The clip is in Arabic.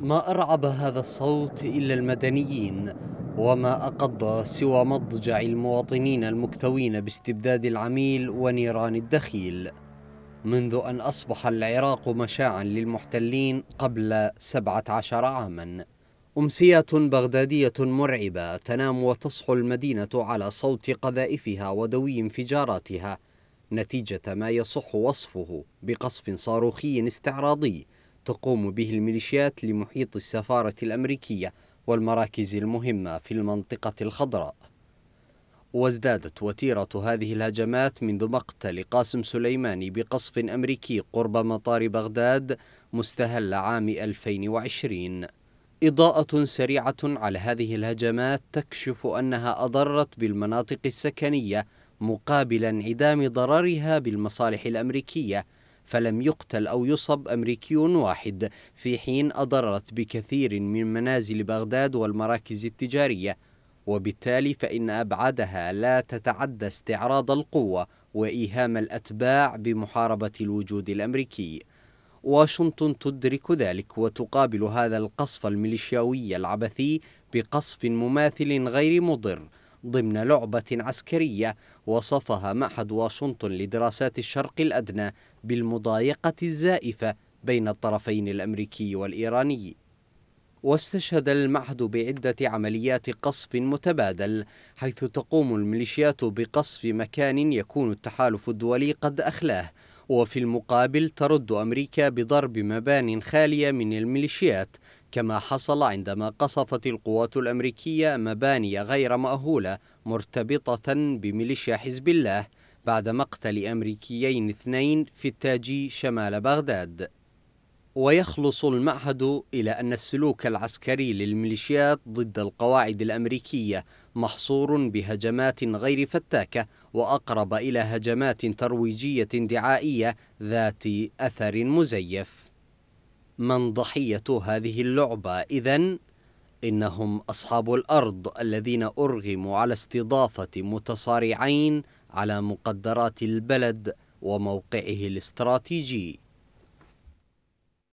ما أرعب هذا الصوت إلا المدنيين وما أقض سوى مضجع المواطنين المكتوين باستبداد العميل ونيران الدخيل منذ أن أصبح العراق مشاعا للمحتلين قبل 17 عاما أمسيات بغدادية مرعبة تنام وتصحو المدينة على صوت قذائفها ودوي انفجاراتها نتيجة ما يصح وصفه بقصف صاروخي استعراضي تقوم به الميليشيات لمحيط السفارة الأمريكية والمراكز المهمة في المنطقة الخضراء وازدادت وتيرة هذه الهجمات منذ مقتل قاسم سليماني بقصف أمريكي قرب مطار بغداد مستهل عام 2020 إضاءة سريعة على هذه الهجمات تكشف أنها أضرت بالمناطق السكنية مقابل انعدام ضررها بالمصالح الأمريكية فلم يقتل أو يصب أمريكي واحد في حين أضرت بكثير من منازل بغداد والمراكز التجارية وبالتالي فإن أبعادها لا تتعدى استعراض القوة وإيهام الأتباع بمحاربة الوجود الأمريكي واشنطن تدرك ذلك وتقابل هذا القصف الميليشياوي العبثي بقصف مماثل غير مضر ضمن لعبة عسكرية وصفها معهد واشنطن لدراسات الشرق الأدنى بالمضايقة الزائفة بين الطرفين الأمريكي والإيراني واستشهد المعهد بعدة عمليات قصف متبادل حيث تقوم الميليشيات بقصف مكان يكون التحالف الدولي قد أخلاه وفي المقابل ترد أمريكا بضرب مبان خالية من الميليشيات كما حصل عندما قصفت القوات الأمريكية مباني غير مأهولة مرتبطة بميليشيا حزب الله بعد مقتل أمريكيين اثنين في التاجي شمال بغداد ويخلص المعهد إلى أن السلوك العسكري للميليشيات ضد القواعد الأمريكية محصور بهجمات غير فتاكة وأقرب إلى هجمات ترويجية دعائية ذات أثر مزيف من ضحية هذه اللعبة إذا إنهم أصحاب الأرض الذين أرغموا على استضافة متصارعين على مقدرات البلد وموقعه الاستراتيجي